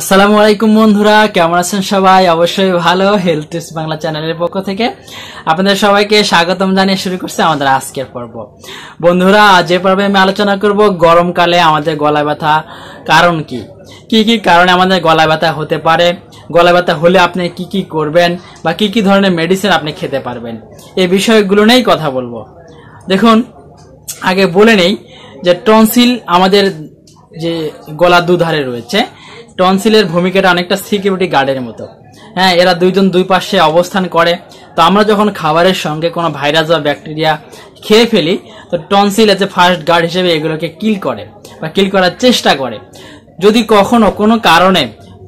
আসসালামু আলাইকুম বন্ধুরা কেমন আছেন সবাই অবশ্যই ভালো হেলথ টিপস বাংলা চ্যানেলের পক্ষ থেকে আপনাদের সবাইকে স্বাগতম জানিয়ে শুরু করছে আমাদের আজকের পর্ব বন্ধুরা যে পর্বে আমি আলোচনা করব গরমকালে আমাদের গলা ব্যথা কারণ কি কি কি কারণে আমাদের গলা ব্যথা হতে পারে গলা ব্যথা হলে আপনি কি কি করবেন বা কি কি ধরনের মেডিসিন আপনি খেতে পারবেন এই বিষয়গুলো নিয়েই কথা বলবো দেখুন আগে বলে নেই যে টনসিল আমাদের যে গলা দুধারে রয়েছে টনসিলের ভূমিকাটা অনেকটা সিকিউরিটি গার্ডের মতো হ্যাঁ এরা দুইজন দুই পাশে অবস্থান করে তো আমরা যখন খাবারের সঙ্গে কোনো ভাইরাস বা ব্যাকটেরিয়া খেয়ে ফেলি তো tonsil as a first guard হিসেবে এগুলোকে কিল করে বা কিল করার চেষ্টা করে যদি কখনো কোনো কারণে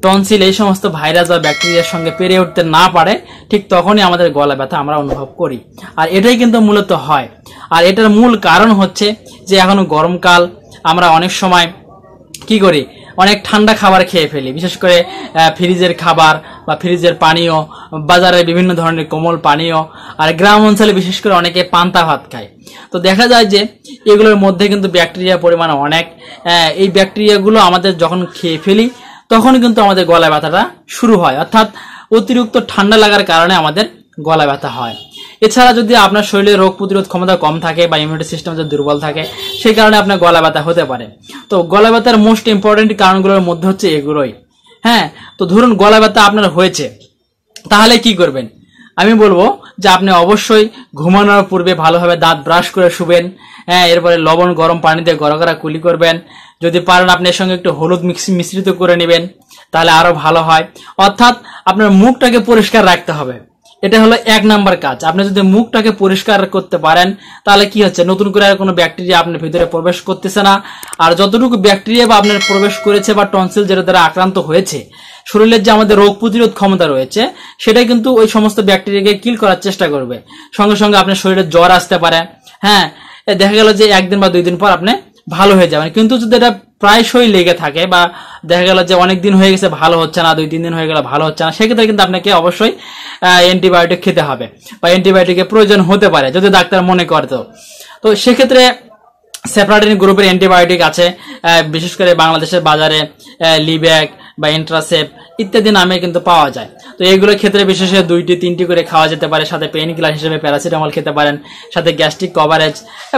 টনসিল এই সমস্ত ভাইরাস বা ব্যাকটেরিয়ার সঙ্গে পেরে উঠতে না পারে ঠিক তখনই আমাদের গলা ব্যথা আমরা অনুভব করি আর এটাই কিন্তু মূলত হয় আর এটার মূল কারণ হচ্ছে যে এখন গরমকাল আমরা অনেক সময় কি করি অনেক ঠান্ডা খাবার খেয়ে ফেলি বিশেষ করে ফ্রিজের খাবার বা ফ্রিজের পানীয় বাজারে বিভিন্ন ধরনের কোমল পানীয় আর গ্রাম অঞ্চলে বিশেষ করে অনেকে পান্তা ভাত খায় তো দেখা যায় যে এগুলোর মধ্যে কিন্তু ব্যাকটেরিয়ার পরিমাণ অনেক এই ব্যাকটেরিয়াগুলো আমাদের যখন খেয়ে ফেলি তখন কিন্তু আমাদের গলায় ব্যথাটা শুরু হয় অর্থাৎ অতিরিক্ত ঠান্ডা লাগার কারণে আমাদের গলা ব্যথা হয় এছাড়া যদি আপনার শরীরে রোগ প্রতিরোধ ক্ষমতা কম থাকে বা ইমিউনিটি সিস্টেম যদি দুর্বল থাকে সেই কারণে আপনার গলা ব্যথা হতে পারে তো গলা ব্যথার মোস্ট ইম্পর্টেন্ট কারণগুলোর মধ্যে হচ্ছে এগুলোই হ্যাঁ তো ধরুন গলা ব্যথা আপনার হয়েছে তাহলে কি করবেন আমি বলবো যে আপনি অবশ্যই ঘুমানোর পূর্বে ভালোভাবে দাঁত ব্রাশ করে শুবেন হ্যাঁ এরপরে লবণ গরম পানিতে গড়গড়া কুলি করবেন যদি পারেন আপনি এর সঙ্গে একটু হলুদ মিক্স মিশ্রিত করে নেবেন তাহলে আরও ভালো হয় অর্থাৎ আপনার মুখটাকে পরিষ্কার রাখতে হবে এটা হলো এক নাম্বার কাজ আপনি যদি মুখটাকে পরিষ্কার করতে পারেন তাহলে কি হচ্ছে নতুন করে আর কোনো ব্যাকটেরিয়া আপনার ভিতরে প্রবেশ করতেছে না আর যতটুকু ব্যাকটেরিয়া বা আপনার প্রবেশ করেছে বা টনসিল যেটা দ্বারা আক্রান্ত হয়েছে শরীরের যে আমাদের রোগ প্রতিরোধ ক্ষমতা রয়েছে সেটা কিন্তু ওই সমস্ত ব্যাকটেরিয়াকে কিল করার চেষ্টা করবে সঙ্গে সঙ্গে আপনার শরীরে জ্বর আসতে পারে হ্যাঁ দেখা গেল যে একদিন বা দুই দিন পর আপনি ভালো হয়ে যাবেন কিন্তু যদি এটা প্রায়শই লেগে থাকে বা দেখা গেল যে অনেক দিন হয়ে গেছে ভালো হচ্ছে না দুই তিন দিন হয়ে গেলে ভালো হচ্ছে না সেক্ষেত্রে কিন্তু আপনাকে অবশ্যই অ্যান্টিবায়োটিক খেতে হবে বা অ্যান্টিবায়োটিকের প্রয়োজন হতে পারে যদি ডাক্তার মনে করত তো সেক্ষেত্রে সেপ্রাটিন গ্রুপের অ্যান্টিবায়োটিক আছে বিশেষ করে বাংলাদেশের বাজারে লিব্যাক বা ইন্ট্রাসেপ ইত্যাদি নামে কিন্তু পাওয়া যায় তো এগুলোর ক্ষেত্রে বিশেষ দুইটি তিনটি করে খাওয়া যেতে পারে সাথে পেইন কিলার হিসেবে প্যারাসিটামল খেতে পারেন সাথে গ্যাস্ট্রিক কভারেজ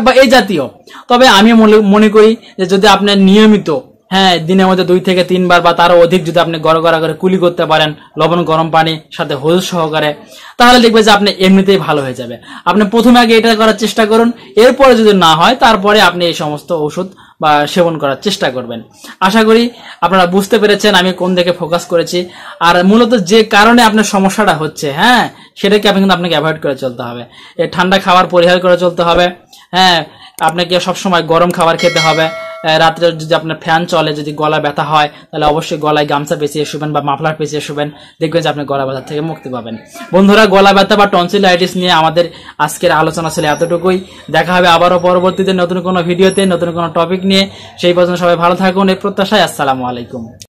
বা এই জাতীয় তবে আমি মনে করি যে যদি আপনার নিয়মিত হ্যাঁ দিনের মধ্যে দুই থেকে তিনবার বা তারও অধিক যদি আপনি গড় গড়া করে কুলি করতে পারেন লবণ গরম পানি সাথে হলুদ সহকারে তাহলে দেখবে যে আপনি এমনিতেই ভালো হয়ে যাবে আপনি প্রথমে আগে এটা করার চেষ্টা করুন এরপরে যদি না হয় তারপরে আপনি এই সমস্ত ওষুধ বা সেবন করার চেষ্টা করবেন আশা করি আপনারা বুঝতে পেরেছেন আমি কোন দিকে ফোকাস করেছি আর মূলত যে কারণে আপনার সমস্যাটা হচ্ছে হ্যাঁ সেটাকে আপনি কিন্তু আপনাকে অ্যাভয়েড করে চলতে হবে ঠান্ডা খাবার পরিহার করে চলতে হবে হ্যাঁ আপনাকে সবসময় গরম খাবার খেতে হবে রাত্রে যদি আপনার ফ্যান চলে যদি গলা ব্যথা হয় তাহলে অবশ্যই গলায় গামছা পেঁচিয়ে শুবেন বা মাফলার পেঁচিয়ে শুবেন দেখবেন যে আপনি গলা ব্যথা থেকে মুক্তি পাবেন বন্ধুরা গলা ব্যথা বা টনসিলাইটিস নিয়ে আমাদের আজকের আলোচনা ছিল এতটুকুই দেখা হবে আবারও পরবর্তীতে নতুন কোনো ভিডিওতে নতুন কোনো টপিক নিয়ে সেই পর্যন্ত সবাই ভালো থাকুন এই প্রত্যাশায় আসসালামু আলাইকুম